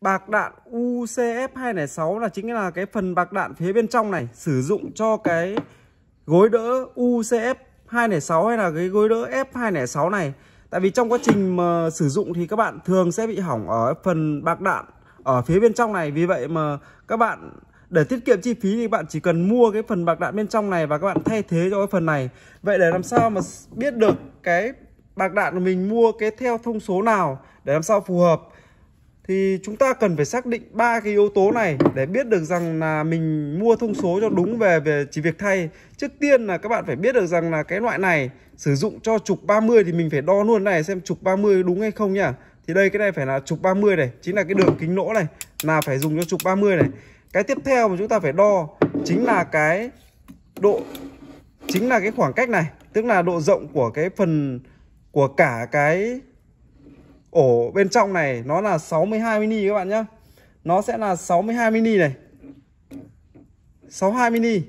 bạc đạn UCF206 là chính là cái phần bạc đạn phía bên trong này sử dụng cho cái gối đỡ UCF206 hay là cái gối đỡ F206 này. Tại vì trong quá trình mà sử dụng thì các bạn thường sẽ bị hỏng ở phần bạc đạn ở phía bên trong này. Vì vậy mà các bạn để tiết kiệm chi phí thì bạn chỉ cần mua cái phần bạc đạn bên trong này và các bạn thay thế cho cái phần này. Vậy để làm sao mà biết được cái bạc đạn mình mua cái theo thông số nào để làm sao phù hợp thì chúng ta cần phải xác định ba cái yếu tố này để biết được rằng là mình mua thông số cho đúng về về chỉ việc thay trước tiên là các bạn phải biết được rằng là cái loại này sử dụng cho trục 30 thì mình phải đo luôn này xem trục 30 đúng hay không nhỉ thì đây cái này phải là trục 30 này chính là cái đường kính lỗ này là phải dùng cho trục 30 này cái tiếp theo mà chúng ta phải đo chính là cái độ chính là cái khoảng cách này tức là độ rộng của cái phần của cả cái ổ bên trong này nó là 62 mini các bạn nhé nó sẽ là 62 mini này 62 mini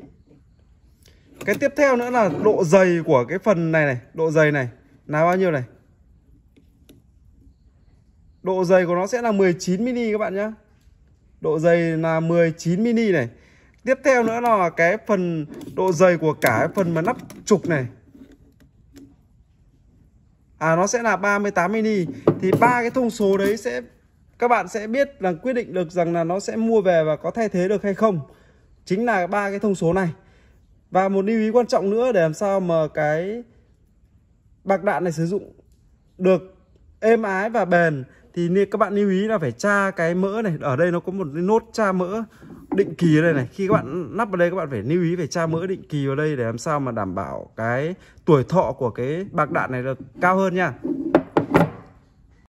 cái tiếp theo nữa là độ dày của cái phần này này độ dày này là bao nhiêu này độ dày của nó sẽ là 19 mini các bạn nhé độ dày là 19 mini này tiếp theo nữa là cái phần độ dày của cả cái phần mà nắp trục này à nó sẽ là 38 mini thì ba cái thông số đấy sẽ các bạn sẽ biết là quyết định được rằng là nó sẽ mua về và có thay thế được hay không chính là ba cái thông số này và một lưu ý quan trọng nữa để làm sao mà cái bạc đạn này sử dụng được êm ái và bền thì các bạn lưu ý là phải tra cái mỡ này ở đây nó có một cái nốt tra mỡ định kỳ đây này khi các bạn lắp vào đây các bạn phải lưu ý phải tra mỡ định kỳ vào đây để làm sao mà đảm bảo cái tuổi thọ của cái bạc đạn này được cao hơn nha